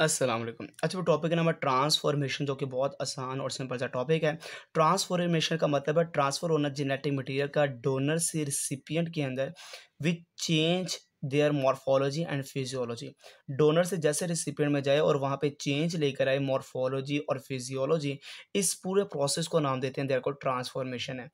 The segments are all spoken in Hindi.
असलम अच्छा वो टॉपिक है नंबर ट्रांसफॉर्मेशन जो कि बहुत आसान और सिंपल सा टॉपिक है ट्रांसफॉर्मेशन का मतलब है ट्रांसफ़र होना जेनेटिक मटेरियल का डोनर से रिसिपियंट के अंदर which change their morphology and physiology donor से जैसे रिसिपियंट में जाए और वहाँ पे चेंज लेकर आए मॉर्फोलॉजी और फिजियोलॉजी इस पूरे प्रोसेस को नाम देते हैं देर को ट्रांसफॉर्मेशन है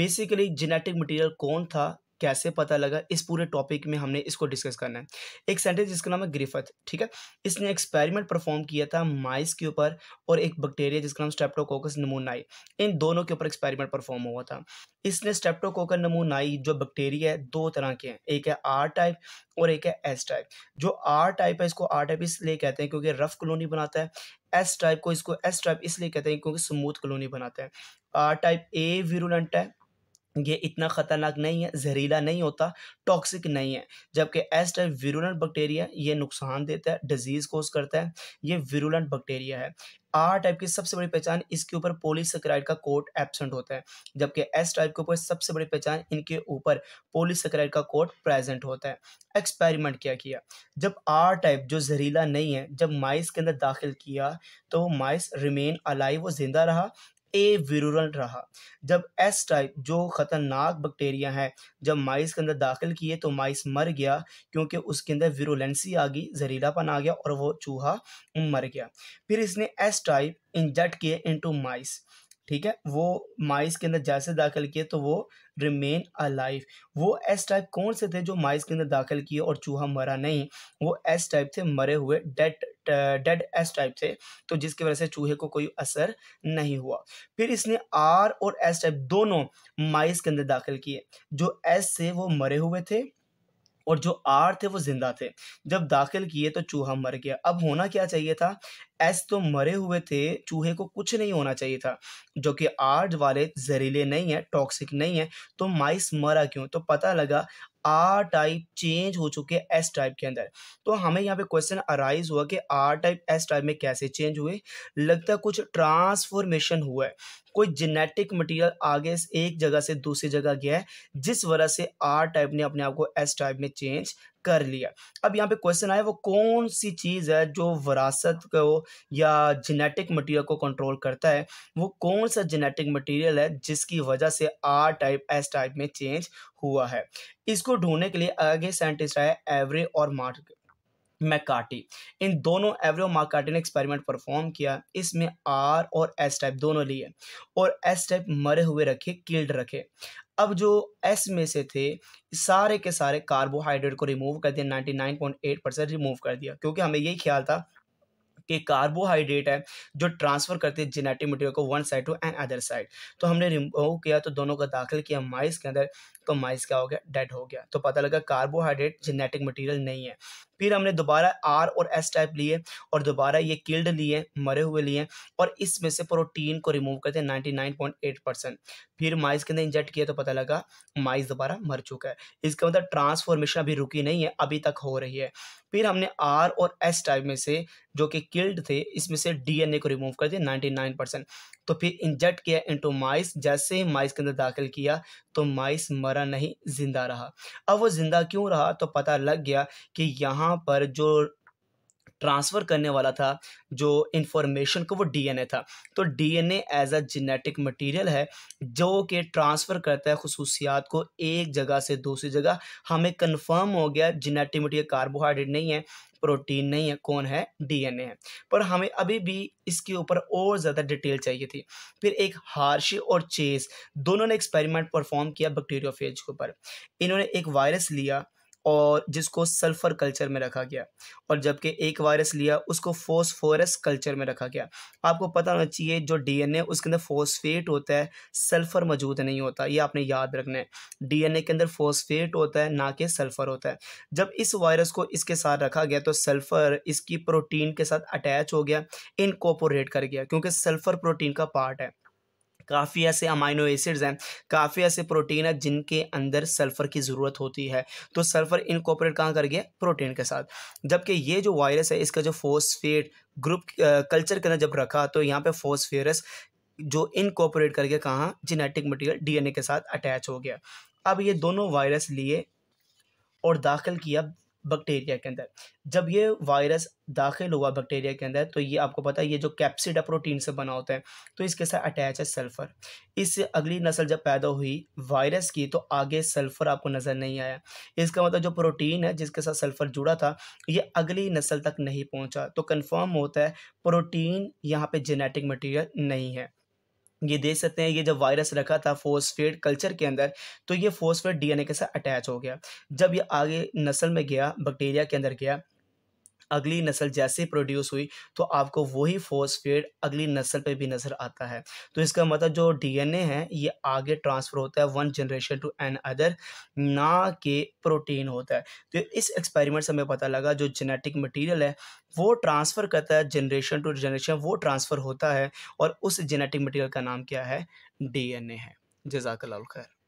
बेसिकली जेनेटिक मटीरियल कौन था कैसे पता लगा इस पूरे टॉपिक में हमने इसको डिस्कस करना है एक सेंटेंस जिसका नाम है ग्रिफथ ठीक है इसने एक्सपेरिमेंट परफॉर्म किया था माइस के ऊपर और एक बैक्टीरिया जिसका नाम स्टेप्टोकोकस नमूनाई इन दोनों के ऊपर एक्सपेरिमेंट परफॉर्म हुआ था इसने स्टेप्टोकोकस नमूनाई जो बैक्टीरिया है दो तरह के हैं एक है आर टाइप और एक है एस टाइप जो आर टाइप है इसको आर टाइप इसलिए कहते हैं क्योंकि रफ कॉलोनी बनाता है एस टाइप को इसको एस टाइप इसलिए कहते हैं क्योंकि स्मूथ कॉलोनी बनाता है आर टाइप ए विरुलेंट है ये इतना ख़तरनाक नहीं है जहरीला नहीं होता टॉक्सिक नहीं है जबकि एस टाइप विरुलेंट बैक्टीरिया ये नुकसान देता है डिजीज़ कोज करता है ये विरुलेंट बैक्टीरिया है आर टाइप की सबसे बड़ी पहचान इसके ऊपर पोलिसक्राइड का कोट एबसेंट होता है जबकि एस टाइप के ऊपर सबसे बड़ी पहचान इनके ऊपर पोलिसक्राइड का कोट प्रेजेंट होता है एक्सपेरिमेंट क्या किया जब आर टाइप जो जहरीला नहीं है जब माइस के अंदर दाखिल किया तो माइस रिमेन अलाइव वो जिंदा रहा ए विरुरल रहा जब एस टाइप जो ख़तरनाक बैक्टीरिया है जब माइस के अंदर दाखिल किए तो माइस मर गया क्योंकि उसके अंदर विरुलेंसी आ गई जहरीलापन आ गया और वो चूहा मर गया फिर इसने एस टाइप इंजेक्ट किए इनटू माइस ठीक है वो माइस के अंदर जैसे दाखिल किए तो वो रिमेन अलाइव वो एस टाइप कौन से थे जो माइस के अंदर दाखिल किए और चूहा मरा नहीं वो एस टाइप थे मरे हुए डेड डेड एस टाइप थे तो जिसकी वजह से चूहे को कोई असर नहीं हुआ फिर इसने आर और एस टाइप दोनों माइस के अंदर दाखिल किए जो एस से वो मरे हुए थे और जो आर थे वो जिंदा थे जब दाखिल किए तो चूहा मर गया अब होना क्या चाहिए था एस तो मरे हुए थे चूहे को कुछ नहीं होना चाहिए था जो कि आर वाले जहरीले नहीं है टॉक्सिक नहीं है तो माइस मरा क्यों तो पता लगा आर टाइप चेंज हो चुके एस टाइप के अंदर तो हमें यहाँ पे क्वेश्चन अराइज हुआ कि आर टाइप एस टाइप में कैसे चेंज हुए लगता कुछ ट्रांसफॉर्मेशन हुआ है कोई जेनेटिक मटेरियल आगे एक जगह से दूसरी जगह गया है जिस वजह से आर टाइप ने अपने आप को एस टाइप में चेंज कर लिया अब यहाँ पे क्वेश्चन आया वो कौन सी चीज़ है जो वरासत को या जेनेटिक मटेरियल को कंट्रोल करता है वो कौन सा जेनेटिक मटेरियल है जिसकी वजह से आर टाइप एस टाइप में चेंज हुआ है इसको ढूंढने के लिए आगे साइंटिस्ट आए एवरे और मार्क मैकाटी इन दोनों एवरो मैकाटी ने एक्सपेरिमेंट परफॉर्म किया इसमें आर और एस टाइप दोनों लिए और एस टाइप मरे हुए रखे किल्ड रखे अब जो एस में से थे सारे के सारे कार्बोहाइड्रेट को रिमूव कर दिया 99.8 परसेंट रिमूव कर दिया क्योंकि हमें यही ख्याल था कि कार्बोहाइड्रेट है जो ट्रांसफ़र करते हैं जेनेटिक मटेरियल को one side to and other side तो हमने रिमूव किया तो दोनों का दाखिल किया माइस के अंदर तो माइस क्या हो गया डेड हो गया तो पता लगा कार्बोहाइड्रेट जेनेटिक मटेरियल नहीं है फिर हमने दोबारा आर और एस टाइप लिए और दोबारा ये किल्ड लिए मरे हुए लिए और इसमें से प्रोटीन को रिमूव करते हैं नाइन्टी परसेंट फिर माइस के अंदर इंजेक्ट किया तो पता लगा माइस दोबारा मर चुका है इसका मतलब ट्रांसफॉर्मेशन अभी रुकी नहीं है अभी तक हो रही है फिर हमने आर और एस टाइप में से जो कि किल्ड थे इसमें से डीएनए को रिमूव कर दिया 99 परसेंट तो फिर इंजेक्ट किया इंटू माइस जैसे ही माइस के अंदर दाखिल किया तो माइस मरा नहीं जिंदा रहा अब वो जिंदा क्यों रहा तो पता लग गया कि यहाँ वहाँ पर जो ट्रांसफ़र करने वाला था जो इन्फॉर्मेशन को वो डीएनए था तो DNA as a genetic material है जो कि ट्रांसफ़र करता है खसूसियात को एक जगह से दूसरी जगह हमें कंफर्म हो गया जेनेटिक मटीरियल कार्बोहाइड्रेट नहीं है प्रोटीन नहीं है कौन है डीएनए है पर हमें अभी भी इसके ऊपर और ज़्यादा डिटेल चाहिए थी फिर एक हारशी और चेस दोनों ने एक्सपेरिमेंट परफॉर्म किया बैक्टीरियोफेज के ऊपर इन्होंने एक वायरस लिया और जिसको सल्फर कल्चर में रखा गया और जबकि एक वायरस लिया उसको फोस्फोरस कल्चर में रखा गया आपको पता होना चाहिए जो डीएनए उसके अंदर फोस्फेट होता है सल्फर मौजूद नहीं होता ये आपने याद रखना है डीएनए के अंदर फोस्फेट होता है ना कि सल्फर होता है जब इस वायरस को इसके साथ रखा गया तो सल्फर इसकी प्रोटीन के साथ अटैच हो गया इनकोपोरेट कर गया क्योंकि सल्फर प्रोटीन का पार्ट है काफ़ी ऐसे अमाइनो एसिड्स हैं काफ़ी ऐसे प्रोटीन है जिनके अंदर सल्फ़र की ज़रूरत होती है तो सल्फ़र इनकॉपरेट कहाँ कर गया प्रोटीन के साथ जबकि ये जो वायरस है इसका जो फोस्फेट ग्रुप कल्चर के अंदर जब रखा तो यहाँ पर फोस्फेरस जो इनकॉपरेट करके कहाँ जेनेटिक मटीरियल डी के साथ अटैच हो गया अब ये दोनों वायरस लिए और दाखिल किया बैक्टीरिया के अंदर जब ये वायरस दाखिल हुआ बैक्टीरिया के अंदर तो ये आपको पता है ये जो कैप्सिड है प्रोटीन से बना होता है तो इसके साथ अटैच है सल्फ़र इससे अगली नस्ल जब पैदा हुई वायरस की तो आगे सल्फ़र आपको नज़र नहीं आया इसका मतलब जो प्रोटीन है जिसके साथ सल्फ़र जुड़ा था ये अगली नस्ल तक नहीं पहुँचा तो कन्फर्म होता है प्रोटीन यहाँ पर जेनेटिक मटीरियल नहीं है ये देख सकते हैं ये जब वायरस रखा था फोस्फेट कल्चर के अंदर तो ये फोस्फेट डीएनए के साथ अटैच हो गया जब ये आगे नस्ल में गया बैक्टीरिया के अंदर गया अगली नस्ल जैसे प्रोड्यूस हुई तो आपको वही फोस्फेट अगली नस्ल पे भी नज़र आता है तो इसका मतलब जो डीएनए है ये आगे ट्रांसफ़र होता है one generation to another ना के प्रोटीन होता है तो इस एक्सपेरिमेंट से हमें पता लगा जो जेनेटिक मटीरियल है वो ट्रांसफ़र करता है जनरेशन टू जनरेशन वो ट्रांसफ़र होता है और उस जेनेटिक मटीरियल का नाम क्या है डी है जजाकल खैर